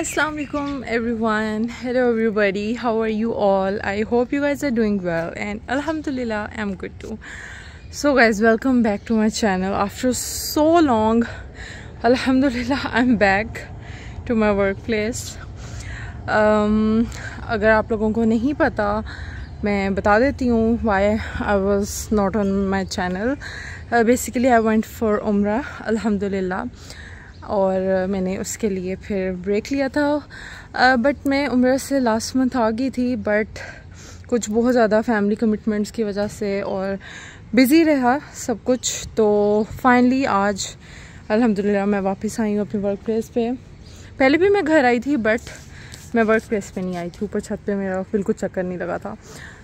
Assalamualaikum alaikum everyone hello everybody how are you all i hope you guys are doing well and alhamdulillah i'm good too so guys welcome back to my channel after so long alhamdulillah i'm back to my workplace um agar aap logon ko nahi pata मैं बता देती हूँ why I was not on my channel. Uh, basically, I went for Umrah. Alhamdulillah. और मैंने उसके लिए फिर break लिया था बट मैं उम्र से लास्ट मंथ आ गई थी बट कुछ बहुत ज़्यादा फैमिली कमिटमेंट्स की वजह से और बिज़ी रहा सब कुछ तो फाइनली आज अल्हम्दुलिल्लाह मैं वापस आई हूँ अपने वर्क प्लेस पर पहले भी मैं घर आई थी बट मैं वर्क प्लेस पर नहीं आई थी ऊपर छत पे मेरा बिल्कुल चक्कर नहीं लगा था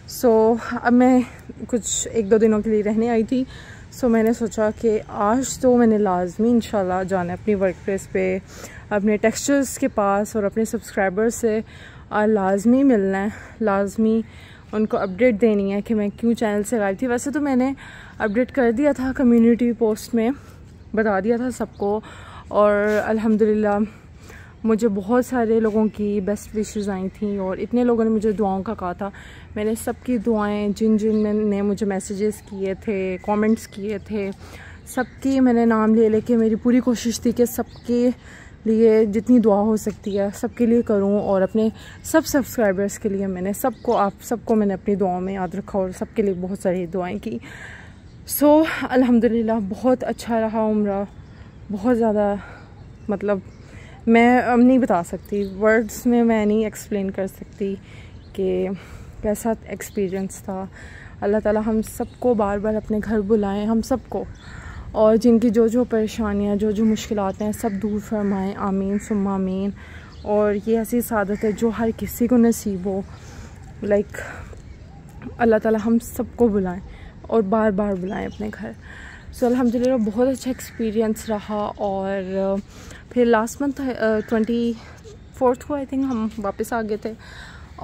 सो so, अब मैं कुछ एक दो दिनों के लिए रहने आई थी सो so, मैंने सोचा कि आज तो मैंने लाजमी इन जाना है अपनी वर्क प्लेस पर अपने टेक्सचर्स के पास और अपने सब्सक्राइबर्स से लाजमी मिलना है लाजमी उनको अपडेट देनी है कि मैं क्यों चैनल से गायब थी वैसे तो मैंने अपडेट कर दिया था कम्युनिटी पोस्ट में बता दिया था सबको और अल्हम्दुलिल्लाह मुझे बहुत सारे लोगों की बेस्ट विशेज़ आई थी और इतने लोगों ने मुझे दुआओं का कहा था मैंने सबकी दुआएं जिन जिन ने मुझे मैसेजेस किए थे कमेंट्स किए थे सबकी मैंने नाम ले लेके मेरी पूरी कोशिश थी कि सबके लिए जितनी दुआ हो सकती है सबके लिए करूं और अपने सब सब्सक्राइबर्स के लिए मैंने सबको आप सबको मैंने अपनी दुआओं में याद रखा और सबके लिए बहुत सारी दुआएँ की सो so, अलहमदिल्ला बहुत अच्छा रहा उम्र बहुत ज़्यादा मतलब मैं अब नहीं बता सकती वर्ड्स में मैं नहीं एक्सप्लेन कर सकती कि कैसा एक्सपीरियंस था अल्लाह ताला हम सबको बार बार अपने घर बुलाएं हम सबको और जिनकी जो जो परेशानियाँ जो जो मुश्किल हैं सब दूर फरमाएँ आमीन सुम आमीन और ये ऐसी सादत है जो हर किसी को नसीब हो लाइक अल्लाह ताला हम सबको बुलाएं और बार बार बुलाएं अपने घर सो अलहमदिल्ला बहुत अच्छा एक्सपीरियंस रहा और uh, फिर लास्ट मंथ ट्वेंटी फोर्थ को आई थिंक हम वापस आ गए थे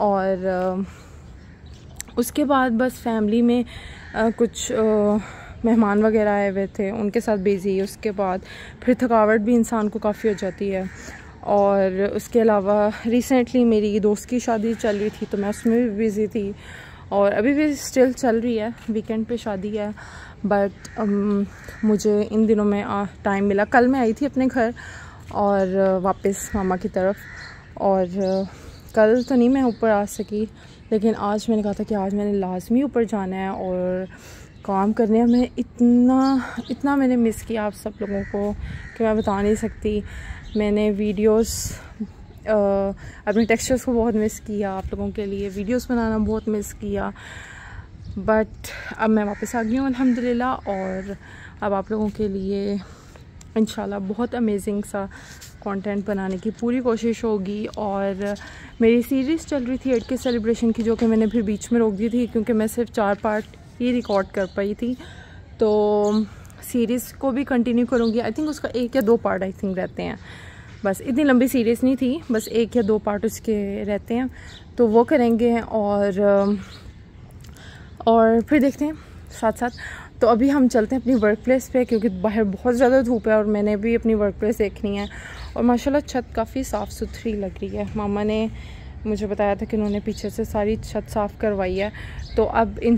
और uh, उसके बाद बस फैमिली में uh, कुछ मेहमान वगैरह आए हुए थे उनके साथ बिज़ी उसके बाद फिर थकावट भी इंसान को काफ़ी हो जाती है और उसके अलावा रिसेंटली मेरी दोस्त की शादी चल रही थी तो मैं उसमें भी बिज़ी थी और अभी भी स्टिल चल रही है वीकेंड पे शादी है बट um, मुझे इन दिनों में टाइम मिला कल मैं आई थी अपने घर और uh, वापस मामा की तरफ और uh, कल तो नहीं मैं ऊपर आ सकी लेकिन आज मैंने कहा था कि आज मैंने लाजमी ऊपर जाना है और काम करने में इतना इतना मैंने मिस किया आप सब लोगों को कि मैं बता नहीं सकती मैंने वीडियोस अपने टेक्सचर्स को बहुत मिस किया आप लोगों के लिए वीडियोस बनाना बहुत मिस किया बट अब मैं वापस आ गई हूँ अलहमदिल्ला और अब आप लोगों के लिए इन बहुत अमेजिंग सा कंटेंट बनाने की पूरी कोशिश होगी और मेरी सीरीज़ चल रही थी एड के सेलिब्रेशन की जो कि मैंने फिर बीच में रोक दी थी क्योंकि मैं सिर्फ चार पार्ट ही रिकॉर्ड कर पाई थी तो सीरीज़ को भी कंटिन्यू करूँगी आई थिंक उसका एक या दो पार्ट आई थिंक रहते हैं बस इतनी लंबी सीरीज़ नहीं थी बस एक या दो पार्ट उसके रहते हैं तो वो करेंगे और और फिर देखते हैं साथ साथ तो अभी हम चलते हैं अपनी वर्क प्लेस पर क्योंकि बाहर बहुत ज़्यादा धूप है और मैंने भी अपनी वर्क प्लेस देखनी है और माशाल्लाह छत काफ़ी साफ़ सुथरी लग रही है मामा ने मुझे बताया था कि उन्होंने पीछे से सारी छत साफ़ करवाई है तो अब इन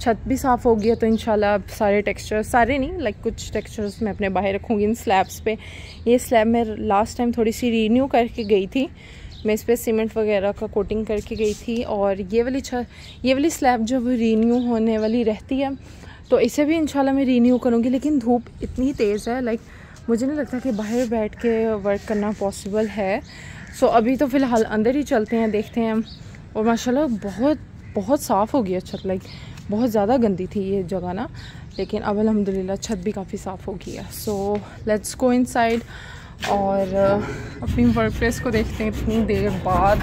छत भी साफ़ होगी है तो इन अब सारे टेक्सचर सारे नहीं लाइक कुछ टेक्सचर्स मैं अपने बाहर रखूँगी इन स्लैब्स पे ये स्लैब मैं लास्ट टाइम थोड़ी सी रीन्यू करके गई थी मैं इस पर सीमेंट वगैरह का कोटिंग करके गई थी और ये वाली छत ये वाली स्लैब जो वो रीन्यू होने वाली रहती है तो इसे भी इंशाल्लाह मैं रीन्यू करूँगी लेकिन धूप इतनी तेज़ है लाइक मुझे नहीं लगता कि बाहर बैठ के वर्क करना पॉसिबल है सो अभी तो फ़िलहाल अंदर ही चलते हैं देखते हैं और माशा बहुत बहुत साफ़ हो गया छत लाइक बहुत ज़्यादा गंदी थी ये जगह ना लेकिन अब अलहमदिल्ला छत भी काफ़ी साफ़ हो गई है so let's go in side और अपनी वर्क प्लेस को देखते हैं इतनी देर बाद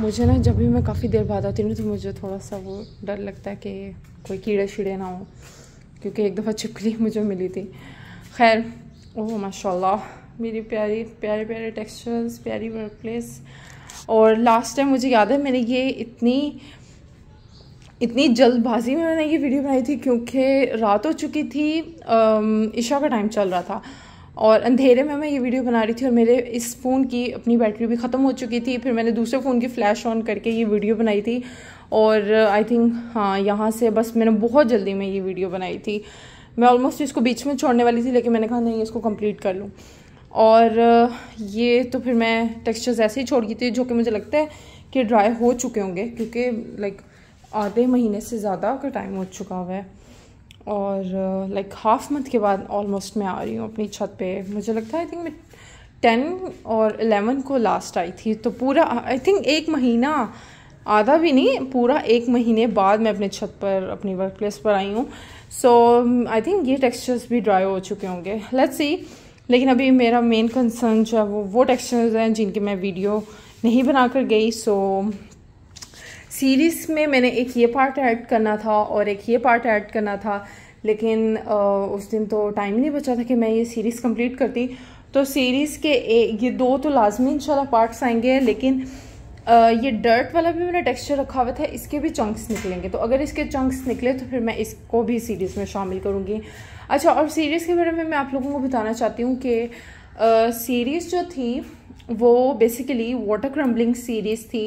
मुझे ना जब भी मैं काफ़ी देर बाद आती हूँ तो मुझे थोड़ा सा वो डर लगता है कि कोई कीड़े शीड़े ना हो क्योंकि एक दफ़ा छिपकली मुझे मिली थी खैर ओह माशाल्लाह मेरी प्यारी प्यारे प्यारे टेक्सचर्स प्यारी वर्क प्लेस और लास्ट टाइम मुझे याद है मैंने ये इतनी इतनी जल्दबाजी में मैंने ये वीडियो बनाई थी क्योंकि रात हो चुकी थी ईशा का टाइम चल रहा था और अंधेरे में मैं ये वीडियो बना रही थी और मेरे इस फ़ोन की अपनी बैटरी भी ख़त्म हो चुकी थी फिर मैंने दूसरे फ़ोन की फ़्लैश ऑन करके ये वीडियो बनाई थी और आई थिंक हाँ यहाँ से बस मैंने बहुत जल्दी में ये वीडियो बनाई थी मैं ऑलमोस्ट इसको बीच में छोड़ने वाली थी लेकिन मैंने कहा नहीं इसको कम्प्लीट कर लूँ और ये तो फिर मैं टेक्स्चर्स ऐसे ही छोड़ गई थी जो कि मुझे लगता है कि ड्राई हो चुके होंगे क्योंकि लाइक like, आधे महीने से ज़्यादा का टाइम हो चुका हुआ है और लाइक हाफ मंथ के बाद ऑलमोस्ट मैं आ रही हूँ अपनी छत पे मुझे लगता है आई थिंक मैं टेन और एलेवन को लास्ट आई थी तो पूरा आई थिंक एक महीना आधा भी नहीं पूरा एक महीने बाद मैं अपने छत पर अपनी वर्क प्लेस पर आई हूँ सो आई थिंक ये टेक्सचर्स भी ड्राई हो चुके होंगे लेट्स सी लेकिन अभी मेरा मेन कंसर्न जो है वो वो टेक्सचर्स हैं जिनकी मैं वीडियो नहीं बना कर गई सो सीरीज़ में मैंने एक ये पार्ट ऐड करना था और एक ये पार्ट ऐड करना था लेकिन आ, उस दिन तो टाइम नहीं बचा था कि मैं ये सीरीज़ कंप्लीट करती तो सीरीज़ के ए, ये दो तो लाजमी इंशाल्लाह पार्ट्स आएंगे लेकिन आ, ये डर्ट वाला भी मैंने टेक्सचर रखा हुआ था इसके भी चंक्स निकलेंगे तो अगर इसके चंक्स निकले तो फिर मैं इसको भी सीरीज़ में शामिल करूँगी अच्छा और सीरीज़ के बारे में मैं आप लोगों को बताना चाहती हूँ कि सीरीज़ जो थी वो बेसिकली वाटर क्रम्बलिंग सीरीज़ थी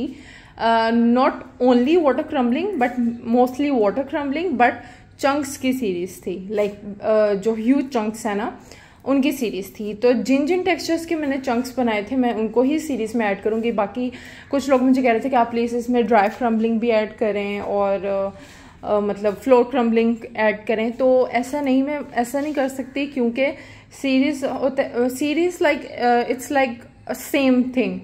not only water crumbling but mostly water crumbling but chunks की सीरीज थी लाइक like, uh, जो ह्यूज चंक्स है ना उनकी सीरीज़ थी तो जिन जिन टेक्सचर्स के मैंने चंक्स बनाए थे मैं उनको ही सीरीज़ में ऐड करूँगी बाकी कुछ लोग मुझे कह रहे थे कि आप प्लीज़ इसमें ड्राई क्रम्बलिंग भी ऐड करें और uh, uh, मतलब फ्लोर क्रम्बलिंग ऐड करें तो ऐसा नहीं मैं ऐसा नहीं कर सकती क्योंकि सीरीज़ होते series like it's like same thing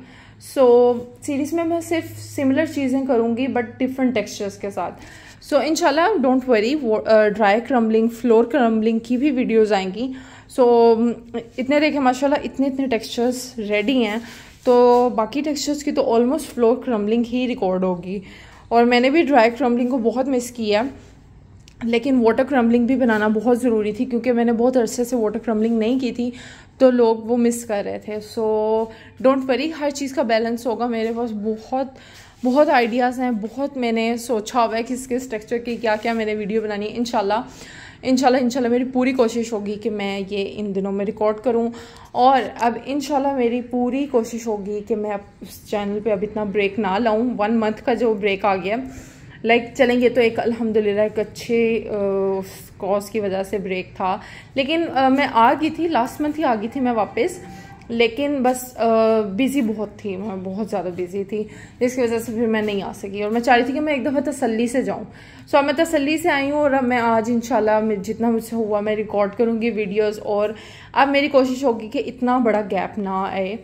so so, series में मैं सिर्फ सिमिलर चीज़ें करूँगी बट डिफरेंट टेक्स्चर्स के साथ so in don't worry dry crumbling floor crumbling की भी वीडियोज़ आएंगी सो so, इतने देखें माशाल्लाह इतने इतने टेक्स्चर्स रेडी हैं तो बाकी टेक्स्चर्स की तो ऑलमोस्ट फ्लोर क्रम्बलिंग ही रिकॉर्ड होगी और मैंने भी ड्राई क्रम्बलिंग को बहुत मिस किया लेकिन वाटर क्रम्बलिंग भी बनाना बहुत ज़रूरी थी क्योंकि मैंने बहुत अरसे से वाटर क्रम्बलिंग नहीं की थी तो लोग वो मिस कर रहे थे सो डोंट वरी हर चीज़ का बैलेंस होगा मेरे पास बहुत बहुत आइडियाज़ हैं बहुत मैंने सोचा हुआ है किस किस स्ट्रक्चर की क्या क्या मैंने वीडियो बनानी है इनशाला इनशाला इनशाला मेरी पूरी कोशिश होगी कि मैं ये इन दिनों में रिकॉर्ड करूं और अब इनशाला मेरी पूरी कोशिश होगी कि मैं इस चैनल पे अब इतना ब्रेक ना लाऊं वन मंथ का जो ब्रेक आ गया लाइक चलेंगे तो एक अल्हम्दुलिल्लाह एक अच्छे कॉज की वजह से ब्रेक था लेकिन आ, मैं आ गई थी लास्ट मंथ ही आ गई थी मैं वापस लेकिन बस बिज़ी बहुत थी मैं बहुत ज़्यादा बिज़ी थी जिसकी वजह से फिर मैं नहीं आ सकी और मैं चाह रही थी कि मैं एक दफ़ा तसल्ली से जाऊँ सो मैं तसल्ली से आई हूँ और अब मैं आज इंशाल्लाह जितना मुझसे हुआ मैं रिकॉर्ड करूँगी वीडियोज़ और अब मेरी कोशिश होगी कि इतना बड़ा गैप ना आए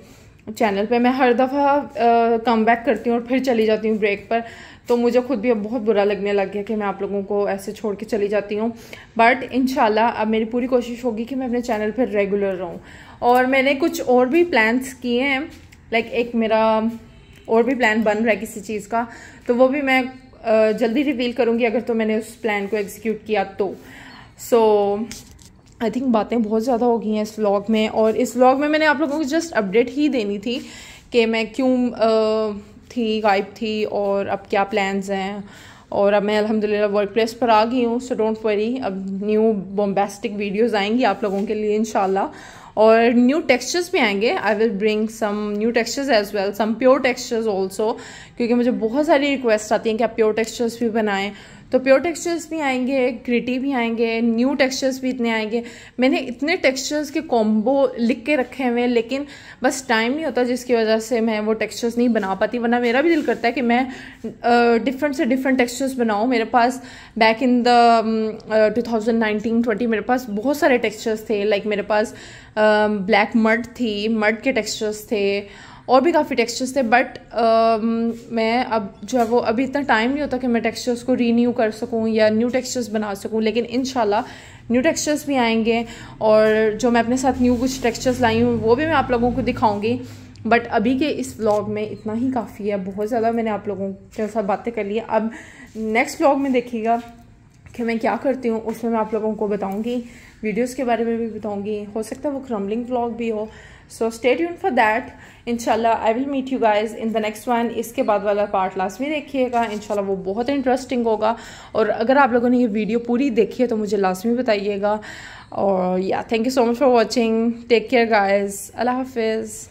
चैनल पे मैं हर दफ़ा कम बैक करती हूँ और फिर चली जाती हूँ ब्रेक पर तो मुझे खुद भी अब बहुत बुरा लगने लग गया कि मैं आप लोगों को ऐसे छोड़ के चली जाती हूँ बट इन अब मेरी पूरी कोशिश होगी कि मैं अपने चैनल पर रेगुलर रहूँ और मैंने कुछ और भी प्लान्स किए हैं लाइक एक मेरा और भी प्लान बन रहा है किसी चीज़ का तो वो भी मैं जल्दी रिवील करूँगी अगर तो मैंने उस प्लान को एग्जीक्यूट किया तो सो so, आई थिंक बातें बहुत ज़्यादा हो गई हैं इस व्लॉग में और इस व्लॉग में मैंने आप लोगों को जस्ट अपडेट ही देनी थी कि मैं क्यों थी गायब थी और अब क्या प्लान्स हैं और अब मैं अल्हम्दुलिल्लाह वर्क प्लेस पर आ गई हूँ सो डोंट वरी अब न्यू बॉम्बेस्टिक वीडियोस आएंगी आप लोगों के लिए इन और न्यू टेक्सचर्स भी आएंगे I will bring some new textures as well some pure textures also क्योंकि मुझे बहुत सारी रिक्वेस्ट आती हैं कि आप प्योर टेक्स्चर्स भी बनाएं तो प्योर टेक्सचर्स भी आएंगे क्रिटी भी आएंगे न्यू टेक्सचर्स भी इतने आएंगे मैंने इतने टेक्सचर्स के कॉम्बो लिख के रखे हुए हैं लेकिन बस टाइम नहीं होता जिसकी वजह से मैं वो टेक्सचर्स नहीं बना पाती वरना मेरा भी दिल करता है कि मैं डिफरेंट से डिफरेंट टेक्स्चर्स बनाऊँ मेरे पास back in the two thousand nineteen twenty मेरे पास बहुत सारे टेक्स्चर्स थे लाइक मेरे पास ब्लैक मर्ड थी मर्ड के टेक्स्चर्स थे और भी काफ़ी टेक्सचर्स थे बट um, मैं अब जो है वो अभी इतना टाइम नहीं होता कि मैं टेक्सचर्स को रीन्यू कर सकूँ या न्यू टेक्सचर्स बना सकूँ लेकिन इन न्यू टेक्सचर्स भी आएंगे और जो मैं अपने साथ न्यू कुछ टेक्सचर्स लाई हूँ वो भी मैं आप लोगों को दिखाऊँगी बट अभी के इस व्लॉग में इतना ही काफ़ी है बहुत ज़्यादा मैंने आप लोगों के साथ बातें कर ली है अब नेक्स्ट व्लॉग में देखिएगा कि मैं क्या करती हूँ उसमें मैं आप लोगों को बताऊँगी वीडियोस के बारे में भी बताऊंगी हो सकता है वो क्रम्बलिंग व्लॉग भी हो सो स्टेट यून फॉर दैट इनशाला I will meet you guys in the next one इसके बाद वाला पार्ट लास्ट में देखिएगा इनशाला वो बहुत इंटरेस्टिंग होगा और अगर आप लोगों ने ये वीडियो पूरी देखी है तो मुझे लास्ट में बताइएगा और या thank you so much for watching take care guys अल्लाह हाफिज़